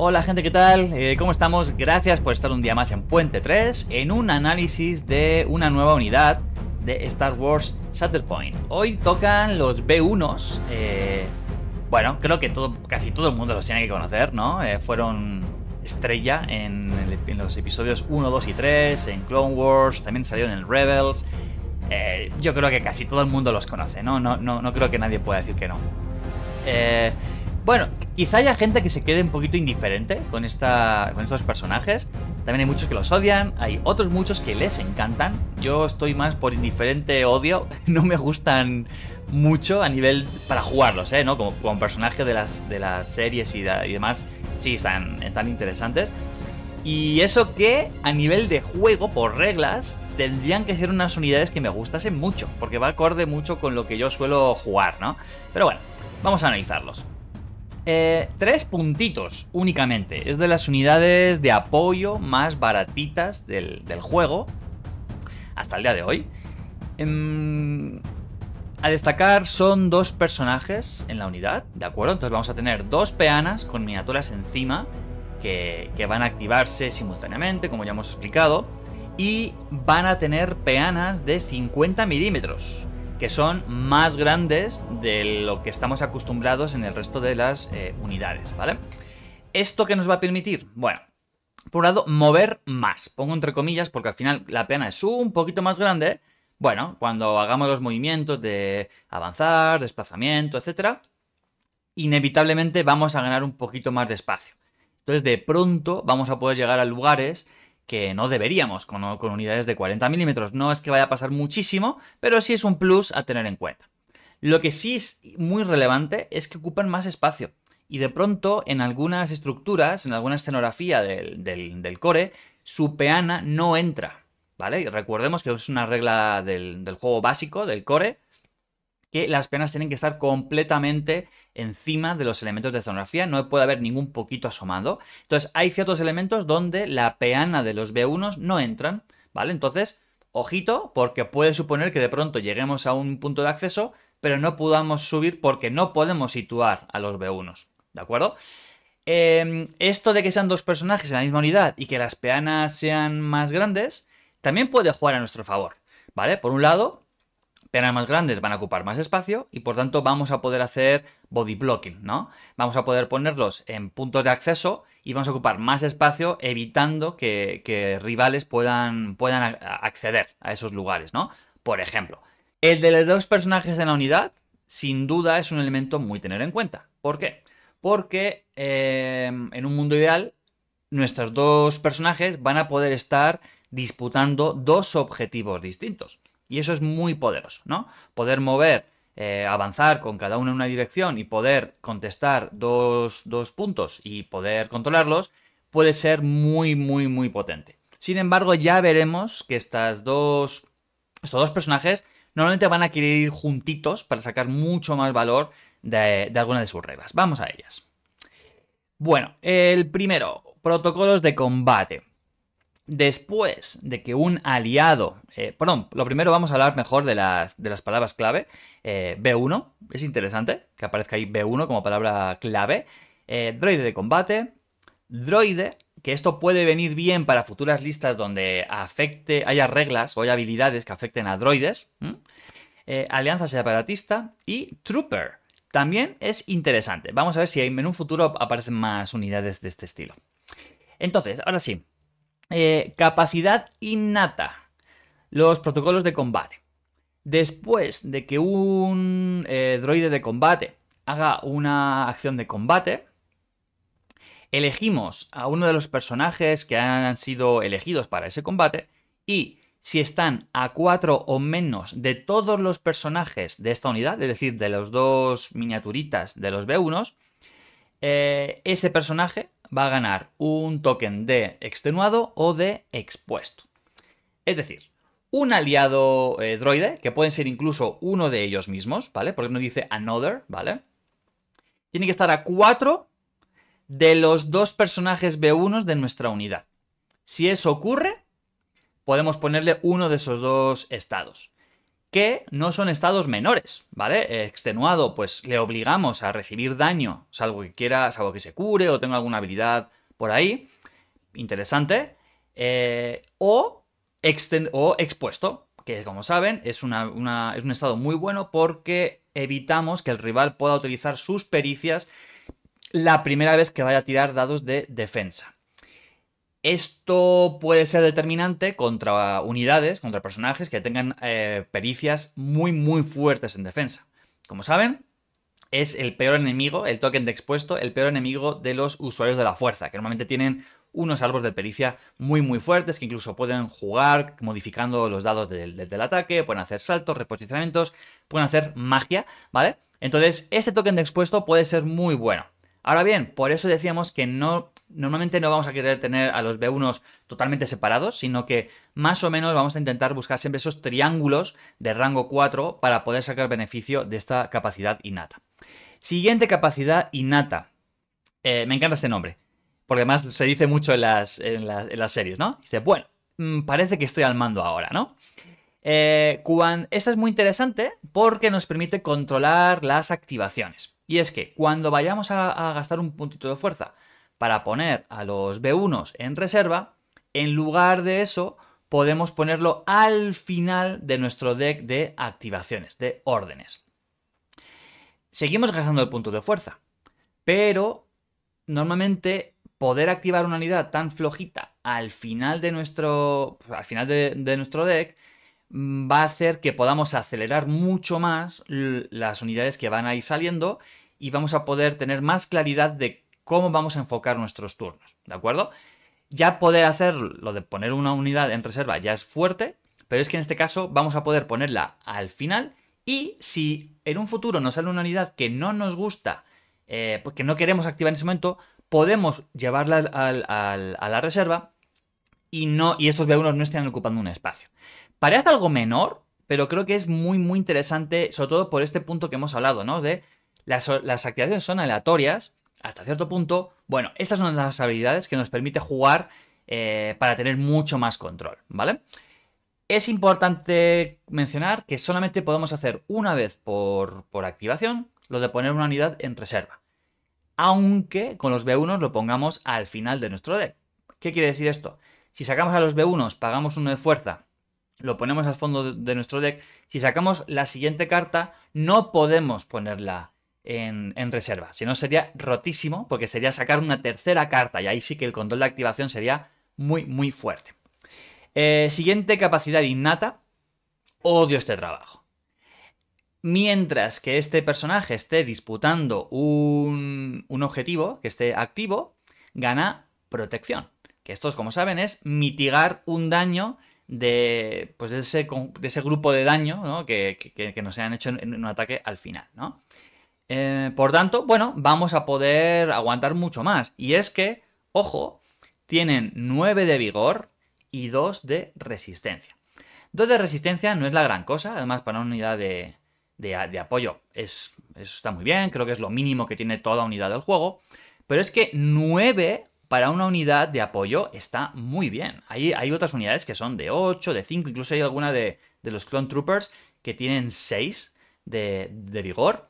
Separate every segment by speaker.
Speaker 1: Hola gente, ¿qué tal? Eh, ¿Cómo estamos? Gracias por estar un día más en Puente 3 en un análisis de una nueva unidad de Star Wars Shatterpoint. Hoy tocan los B1s. Eh, bueno, creo que casi todo el mundo los tiene que conocer, ¿no? Eh, fueron estrella en, los episodios 1, 2 y 3, en Clone Wars, también salieron en Rebels. yo creo que casi todo el mundo los conoce, ¿no? No, no, no creo que nadie pueda decir que no. Eh, bueno, quizá haya gente que se quede un poquito indiferente con, esta, con estos personajes. También hay muchos que los odian, hay otros muchos que les encantan. Yo estoy más por indiferente odio, no me gustan mucho a nivel para jugarlos, ¿eh? ¿No? Como, personajes personaje de las, de las series y, demás, sí, están, están interesantes. Y eso que a nivel de juego, por reglas, tendrían que ser unas unidades que me gustasen mucho, porque va acorde mucho con lo que yo suelo jugar, ¿no? Pero bueno, vamos a analizarlos. Eh, tres puntitos únicamente. Es de las unidades de apoyo más baratitas del, juego. Hasta el día de hoy. Em, a destacar son dos personajes en la unidad, ¿de acuerdo? Entonces vamos a tener dos peanas con miniaturas encima que, que van a activarse simultáneamente, como ya hemos explicado. Y van a tener peanas de 50 milímetros que son más grandes de lo que estamos acostumbrados en el resto de las eh, unidades, ¿vale? ¿Esto qué nos va a permitir? Bueno, por un lado, mover más. Pongo entre comillas porque al final la pena es un poquito más grande. Bueno, cuando hagamos los movimientos de avanzar, desplazamiento, etcétera, inevitablemente vamos a ganar un poquito más de espacio. Entonces, de pronto vamos a poder llegar a lugares que no deberíamos con, unidades de 40 milímetros. No es que vaya a pasar muchísimo, pero sí es un plus a tener en cuenta. Lo que sí es muy relevante es que ocupan más espacio. Y de pronto, en algunas estructuras, en alguna escenografía del, core, su peana no entra. ¿Vale? Recordemos que es una regla del, del juego básico, del core, que las peanas tienen que estar completamente encima de los elementos de escenografía, no puede haber ningún poquito asomado. Entonces hay ciertos elementos donde la peana de los B1 no entran, ¿vale? Entonces, ojito, porque puede suponer que de pronto lleguemos a un punto de acceso, pero no podamos subir porque no podemos situar a los B1, ¿de acuerdo? Em, esto de que sean dos personajes en la misma unidad y que las peanas sean más grandes, también puede jugar a nuestro favor, ¿vale? Por un lado, penas más grandes van a ocupar más espacio y por tanto vamos a poder hacer body blocking, ¿no? Vamos a poder ponerlos en puntos de acceso y vamos a ocupar más espacio evitando que, rivales puedan, puedan acceder a esos lugares, ¿no? Por ejemplo, el de los dos personajes en la unidad sin duda es un elemento muy tener en cuenta. ¿Por qué? Porque eh, en un mundo ideal nuestros dos personajes van a poder estar disputando dos objetivos distintos. Y eso es muy poderoso, ¿no? Poder mover, eh, avanzar con cada uno en una dirección y poder contestar dos, puntos y poder controlarlos puede ser muy, muy, muy potente. Sin embargo, ya veremos que estas dos, estos dos personajes normalmente van a querer ir juntitos para sacar mucho más valor de, de alguna de sus reglas. Vamos a ellas. Bueno, el primero, protocolos de combate. Después de que un aliado, eh, perdón, lo primero vamos a hablar mejor de las, palabras clave. Eh, B1, es interesante que aparezca ahí B1 como palabra clave. Eh, droide de combate, droide, que esto puede venir bien para futuras listas donde afecte, haya reglas o habilidades que afecten a droides. alianza separatista y trooper. También es interesante. Vamos a ver si en un futuro aparecen más unidades de este estilo. Entonces, ahora sí, eh, capacidad innata, los protocolos de combate. Después de que un eh, droide de combate haga una acción de combate, elegimos a uno de los personajes que han sido elegidos para ese combate y si están a cuatro o menos de todos los personajes de esta unidad, es decir, de los dos miniaturitas de los B1, eh, ese personaje va a ganar un token de extenuado o de expuesto. Es decir, un aliado eh, droide, que pueden ser incluso uno de ellos mismos, ¿vale? Porque no dice another, ¿vale? Tiene que estar a 4 de los dos personajes B1 de nuestra unidad. Si eso ocurre, podemos ponerle uno de esos dos estados que no son estados menores, ¿vale? Extenuado, pues le obligamos a recibir daño, salvo que quiera, salvo que se cure o tenga alguna habilidad por ahí, interesante, eh, o, exten o, expuesto, que como saben es, es un estado muy bueno porque evitamos que el rival pueda utilizar sus pericias la primera vez que vaya a tirar dados de defensa. Esto puede ser determinante contra unidades, contra personajes que tengan eh, pericias muy muy fuertes en defensa. Como saben, es el peor enemigo, el token de expuesto, el peor enemigo de los usuarios de la fuerza, que normalmente tienen unos árboles de pericia muy muy fuertes que incluso pueden jugar modificando los dados del, del ataque, pueden hacer saltos, reposicionamientos, pueden hacer magia, ¿vale? Entonces, este token de expuesto puede ser muy bueno. Ahora bien, por eso decíamos que no normalmente no vamos a querer tener a los B1 totalmente separados, sino que más o menos vamos a intentar buscar siempre esos triángulos de rango 4 para poder sacar beneficio de esta capacidad innata. Siguiente capacidad innata. Eh, me encanta este nombre, porque además se dice mucho en las, series, ¿no? Dice, bueno, mm, parece que estoy al mando ahora, ¿no? Eh, esta es muy interesante porque nos permite controlar las activaciones. Y es que cuando vayamos a, a gastar un puntito de fuerza, para poner a los B1 en reserva, en lugar de eso podemos ponerlo al final de nuestro deck de activaciones, de órdenes. Seguimos gastando el punto de fuerza, pero normalmente poder activar una unidad tan flojita al final de nuestro, al final de, nuestro deck mm, va a hacer que podamos acelerar mucho más las unidades que van a ir saliendo y vamos a poder tener más claridad de cómo vamos a enfocar nuestros turnos, ¿de acuerdo? Ya poder hacer lo de poner una unidad en reserva ya es fuerte, pero es que en este caso vamos a poder ponerla al final y si en un futuro nos sale una unidad que no nos gusta, eh, pues que porque no queremos activar en ese momento, podemos llevarla a la reserva y, no, y estos B1 no estén ocupando un espacio. Parece algo menor, pero creo que es muy, muy interesante, sobre todo por este punto que hemos hablado, ¿no? De las, las activaciones son aleatorias hasta cierto punto, bueno, estas son las habilidades que nos permite jugar eh, para tener mucho más control, ¿vale? Es importante mencionar que solamente podemos hacer una vez por, por activación lo de poner una unidad en reserva. Aunque con los B1 lo pongamos al final de nuestro deck. ¿Qué quiere decir esto? Si sacamos a los B1, pagamos uno de fuerza, lo ponemos al fondo de nuestro deck. Si sacamos la siguiente carta, no podemos ponerla en, reserva. Si no, sería rotísimo, porque sería sacar una tercera carta y ahí sí que el control de activación sería muy, muy fuerte. Eh, siguiente capacidad innata. Odio este trabajo. Mientras que este personaje esté disputando un, objetivo, que esté activo, gana protección. Que esto, como saben, es mitigar un daño de, pues ese, grupo de daño que, que, que nos han hecho en un ataque al final. ¿no? Eh, por tanto, bueno, vamos a poder aguantar mucho más. Y es que, ojo, tienen 9 de vigor y 2 de resistencia. 2 de resistencia no es la gran cosa, además para una unidad de, apoyo eso está muy bien, creo que es lo mínimo que tiene toda unidad del juego. Pero es que 9 para una unidad de apoyo está muy bien. Hay, hay otras unidades que son de 8, de 5, incluso hay alguna de, los Clone Troopers que tienen 6 de vigor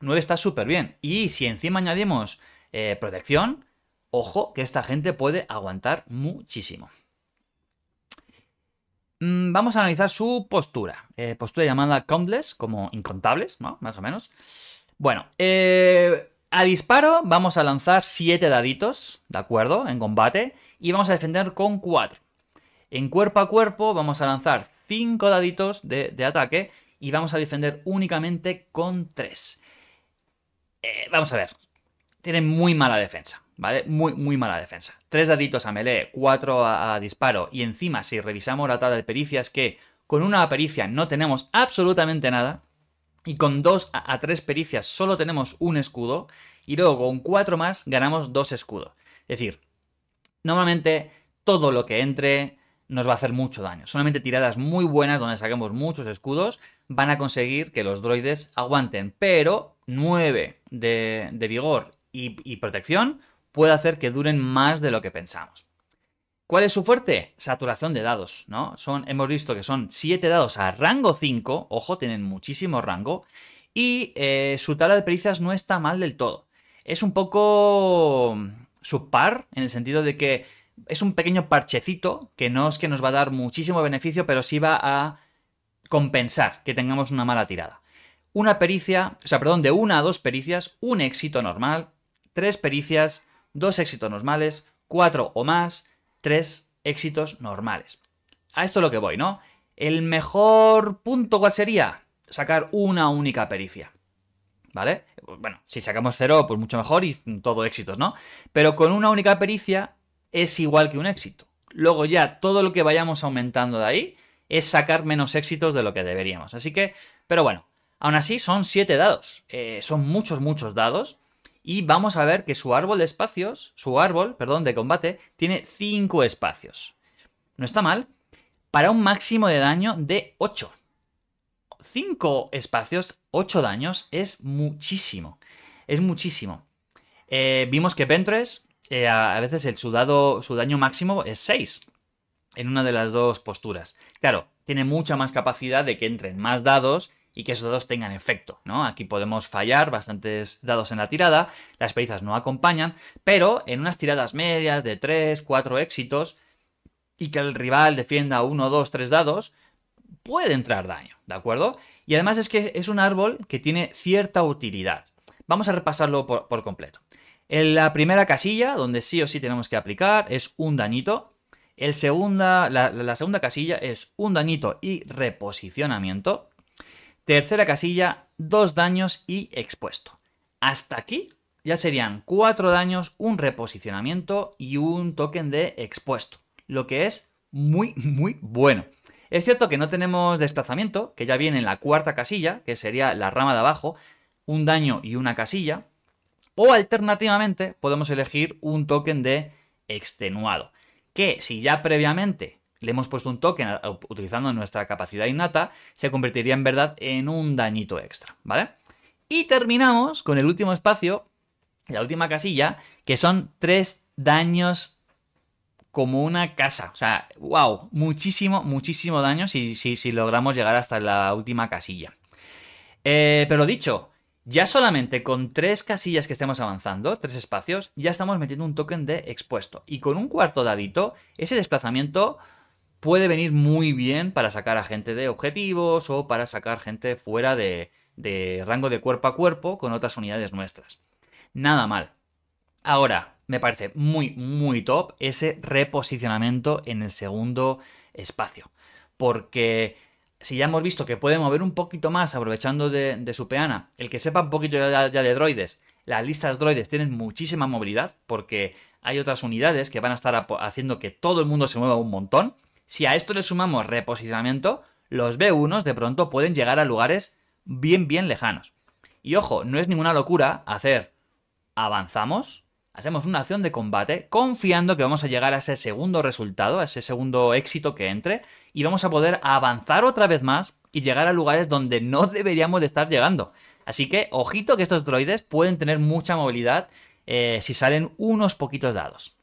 Speaker 1: 9 está súper bien. Y si encima añadimos eh, protección, ojo que esta gente puede aguantar muchísimo. Mm, vamos a analizar su postura. Eh, postura llamada countless, como incontables, ¿no? Más o menos. Bueno, eh, a disparo vamos a lanzar 7 daditos, ¿de acuerdo? En combate. Y vamos a defender con 4. En cuerpo a cuerpo vamos a lanzar 5 daditos de, de ataque y vamos a defender únicamente con 3. Eh, vamos a ver. Tiene muy mala defensa, ¿vale? Muy, muy mala defensa. Tres daditos a melee, cuatro a, disparo. Y encima, si revisamos la tabla de pericias, que con una pericia no tenemos absolutamente nada. Y con dos a, a tres pericias solo tenemos un escudo. Y luego con cuatro más ganamos dos escudos. Es decir, normalmente todo lo que entre nos va a hacer mucho daño. Solamente tiradas muy buenas donde saquemos muchos escudos van a conseguir que los droides aguanten. Pero 9 de, vigor y, protección puede hacer que duren más de lo que pensamos. ¿Cuál es su fuerte? Saturación de dados, ¿no? Son, hemos visto que son 7 dados a rango 5, ojo, tienen muchísimo rango, y eh, su tabla de pericias no está mal del todo. Es un poco subpar, en el sentido de que es un pequeño parchecito, que no es que nos va a dar muchísimo beneficio, pero sí va a compensar que tengamos una mala tirada una pericia, o sea, perdón, de una a dos pericias, un éxito normal, tres pericias, dos éxitos normales, cuatro o más, tres éxitos normales. A esto es lo que voy, ¿no? El mejor punto, ¿cuál sería? Sacar una única pericia. ¿Vale? Bueno, si sacamos cero, pues mucho mejor y todo éxitos, ¿no? Pero con una única pericia es igual que un éxito. Luego ya todo lo que vayamos aumentando de ahí es sacar menos éxitos de lo que deberíamos. Así que, pero bueno, Aún así, son 7 dados. Eh, son muchos, muchos dados. Y vamos a ver que su árbol de espacios, su árbol, perdón, de combate, tiene 5 espacios. No está mal. Para un máximo de daño de 8. 5 espacios, 8 daños, es muchísimo. Es muchísimo. Eh, vimos que Pentres eh, a veces el, su daño máximo es 6 en una de las dos posturas. Claro, tiene mucha más capacidad de que entren más dados y que esos dos tengan efecto, ¿no? Aquí podemos fallar bastantes dados en la tirada, las perizas no acompañan, pero en unas tiradas medias de 3, 4 éxitos y que el rival defienda 1, 2, 3 dados, puede entrar daño, ¿de acuerdo? Y además es que es un árbol que tiene cierta utilidad. Vamos a repasarlo por, completo. En la primera casilla, donde sí o sí tenemos que aplicar, es un dañito. El la, la segunda casilla es un dañito y reposicionamiento. Tercera casilla, dos daños y expuesto. Hasta aquí ya serían cuatro daños, un reposicionamiento y un token de expuesto, lo que es muy, muy bueno. Es cierto que no tenemos desplazamiento, que ya viene en la cuarta casilla, que sería la rama de abajo, un daño y una casilla, o alternativamente podemos elegir un token de extenuado, que si ya previamente le hemos puesto un token utilizando nuestra capacidad innata, se convertiría en verdad en un dañito extra, ¿vale? Y terminamos con el último espacio, la última casilla, que son tres daños como una casa. O sea, wow, muchísimo, muchísimo daño si, si, logramos llegar hasta la última casilla. Eh, pero dicho, ya solamente con tres casillas que estemos avanzando, tres espacios, ya estamos metiendo un token de expuesto. Y con un cuarto dadito, ese desplazamiento puede venir muy bien para sacar a gente de objetivos o para sacar gente fuera de, rango de cuerpo a cuerpo con otras unidades nuestras. Nada mal. Ahora, me parece muy, muy top ese reposicionamiento en el segundo espacio. Porque si ya hemos visto que puede mover un poquito más aprovechando de, su peana, el que sepa un poquito ya, ya, de droides, las listas droides tienen muchísima movilidad porque hay otras unidades que van a estar haciendo que todo el mundo se mueva un montón. Si a esto le sumamos reposicionamiento, los B1s de pronto pueden llegar a lugares bien, bien lejanos. Y ojo, no es ninguna locura hacer avanzamos, hacemos una acción de combate, confiando que vamos a llegar a ese segundo resultado, a ese segundo éxito que entre, y vamos a poder avanzar otra vez más y llegar a lugares donde no deberíamos de estar llegando. Así que, ojito que estos droides pueden tener mucha movilidad eh, si salen unos poquitos dados.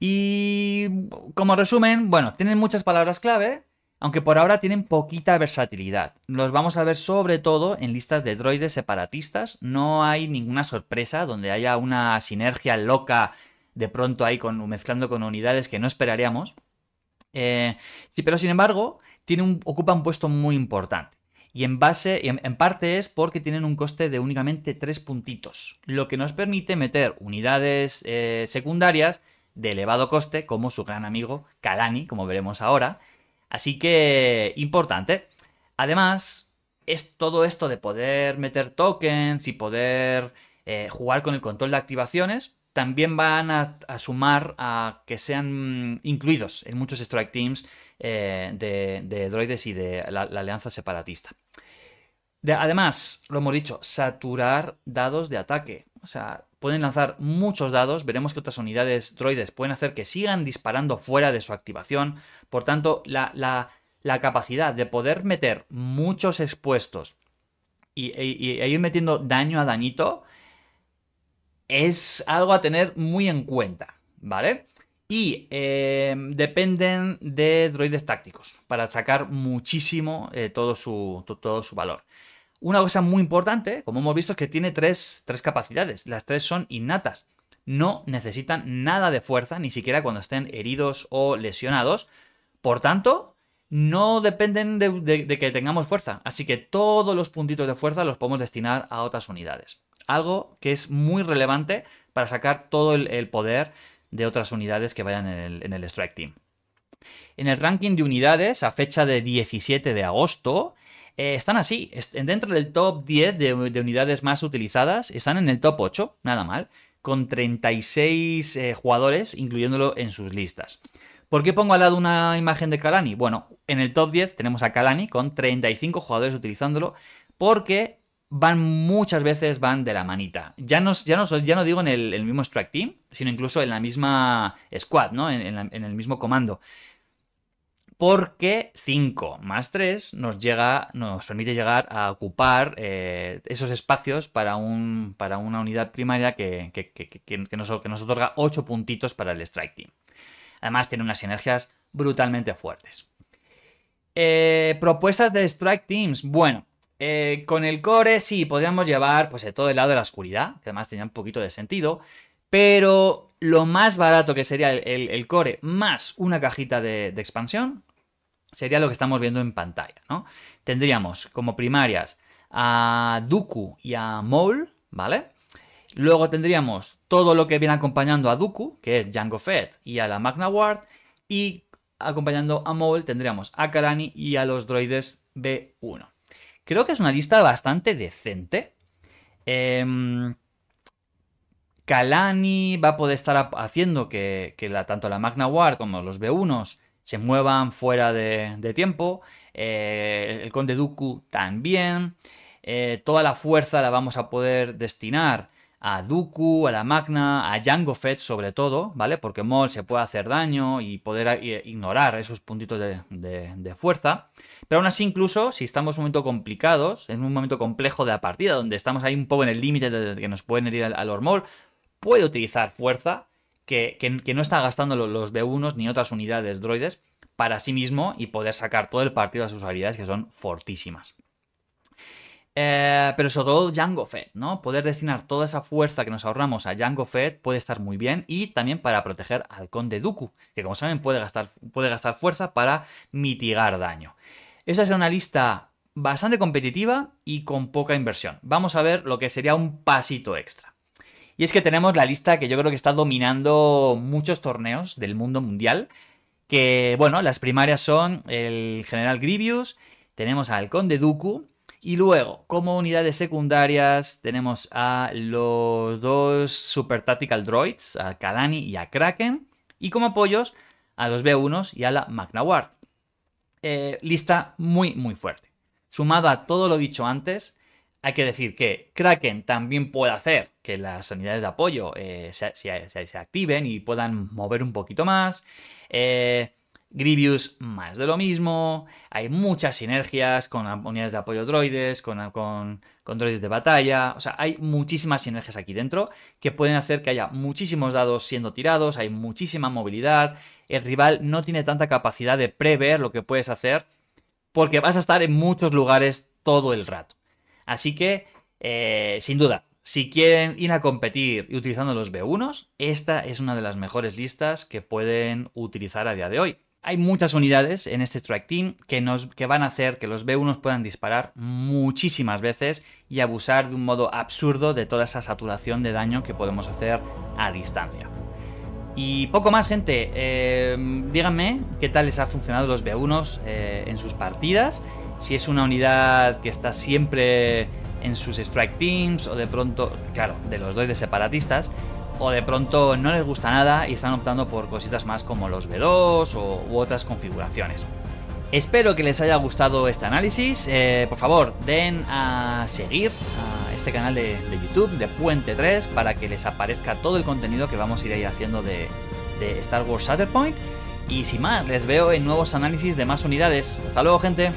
Speaker 1: Y como resumen, bueno, tienen muchas palabras clave, aunque por ahora tienen poquita versatilidad. Los vamos a ver sobre todo en listas de droides separatistas. No hay ninguna sorpresa donde haya una sinergia loca de pronto ahí con, mezclando con unidades que no esperaríamos. Eh, sí, pero sin embargo, tiene ocupa un puesto muy importante. Y en base, en, parte es porque tienen un coste de únicamente 3 puntitos, lo que nos permite meter unidades eh, secundarias de elevado coste, como su gran amigo Kalani, como veremos ahora. Así que, importante. Además, es todo esto de poder meter tokens y poder eh, jugar con el control de activaciones, también van a, sumar a que sean mm, incluidos en muchos strike teams eh, de, droides y de la, alianza separatista. además, lo hemos dicho, saturar dados de ataque. O sea, pueden lanzar muchos dados, veremos que otras unidades droides pueden hacer que sigan disparando fuera de su activación, por tanto la, capacidad de poder meter muchos expuestos y, e ir metiendo daño a dañito es algo a tener muy en cuenta, ¿vale? Y em, dependen de droides tácticos para sacar muchísimo eh, todo, su, todo su valor. Una cosa muy importante, como hemos visto, es que tiene tres, capacidades. Las tres son innatas. No necesitan nada de fuerza, ni siquiera cuando estén heridos o lesionados. Por tanto, no dependen de, que tengamos fuerza, así que todos los puntitos de fuerza los podemos destinar a otras unidades. Algo que es muy relevante para sacar todo el, poder de otras unidades que vayan en el, en el, Strike Team. En el ranking de unidades, a fecha de 17 de agosto, eh, están así, dentro del top 10 de, unidades más utilizadas, están en el top 8, nada mal, con 36 eh, jugadores, incluyéndolo en sus listas. ¿Por qué pongo al lado una imagen de Kalani? Bueno, en el top 10 tenemos a Kalani con 35 jugadores utilizándolo, porque van muchas veces van de la manita. Ya no, ya no, digo en el, mismo strike team, sino incluso en la misma squad, ¿no? en el mismo comando porque 5 más 3 nos, permite llegar a ocupar eh, esos espacios para, una unidad primaria que, nos, otorga 8 puntitos para el Strike Team. Además tiene unas sinergias brutalmente fuertes. Eh, propuestas de Strike Teams. Bueno, eh, con el core sí, podríamos llevar pues, de todo el lado de la oscuridad, que además tenía un poquito de sentido, pero lo más barato que sería el, core más una cajita de, expansión sería lo que estamos viendo en pantalla, ¿no? Tendríamos como primarias a Dooku y a Mole, ¿vale? Luego tendríamos todo lo que viene acompañando a Dooku, que es Jango Fett y a la Magna Ward, y acompañando a Mole, tendríamos a Karani y a los droides B1. Creo que es una lista bastante decente. Em, Kalani va a poder estar haciendo que, tanto la Magna War como los B1 se muevan fuera de, tiempo. Eh, el Conde Dooku también. Eh, toda la fuerza la vamos a poder destinar a Dooku, a la Magna, a Jango Fett sobre todo, ¿vale? Porque Maul se puede hacer daño y poder eh, ignorar esos puntitos de, fuerza. Pero aún así, incluso si estamos en un momento complicados, en un momento complejo de la partida, donde estamos ahí un poco en el límite de, que nos pueden herir al, al Maul, puede utilizar fuerza que, no está gastando los B1 ni otras unidades droides para sí mismo y poder sacar todo el partido a sus habilidades que son fortísimas. Eh, pero sobre todo Jango Fett, ¿no? Poder destinar toda esa fuerza que nos ahorramos a Jango Fett puede estar muy bien y también para proteger al conde Dooku, que como saben puede gastar, puede gastar fuerza para mitigar daño. Esa es una lista bastante competitiva y con poca inversión. Vamos a ver lo que sería un pasito extra. Y es que tenemos la lista que yo creo que está dominando muchos torneos del mundo mundial. Que, bueno, las primarias son el General Grievous, tenemos al Conde Dooku, y luego, como unidades secundarias, tenemos a los dos Super Tactical Droids, a Kalani y a Kraken. Y como apoyos, a los B1s y a la Magna Ward. Eh, lista muy, muy fuerte. Sumado a todo lo dicho antes, hay que decir que Kraken también puede hacer que las unidades de apoyo eh, se, activen y puedan mover un poquito más. Eh, Grievous más de lo mismo. Hay muchas sinergias con unidades de apoyo droides, con, droides de batalla. O sea, hay muchísimas sinergias aquí dentro que pueden hacer que haya muchísimos dados siendo tirados, hay muchísima movilidad. El rival no tiene tanta capacidad de prever lo que puedes hacer porque vas a estar en muchos lugares todo el rato. Así que, eh, sin duda, si quieren ir a competir utilizando los B1, esta es una de las mejores listas que pueden utilizar a día de hoy. Hay muchas unidades en este Strike Team que, nos, que van a hacer que los B1 puedan disparar muchísimas veces y abusar de un modo absurdo de toda esa saturación de daño que podemos hacer a distancia. Y poco más, gente. Eh, díganme qué tal les ha funcionado los B1 eh, en sus partidas. Si es una unidad que está siempre en sus strike teams o de pronto, claro, de los doy separatistas, o de pronto no les gusta nada y están optando por cositas más como los B2 o, u otras configuraciones. Espero que les haya gustado este análisis. Eh, por favor, den a seguir este canal de, YouTube, de Puente 3, para que les aparezca todo el contenido que vamos a ir ahí haciendo de, de Star Wars Shatterpoint. Y sin más, les veo en nuevos análisis de más unidades. Hasta luego, gente.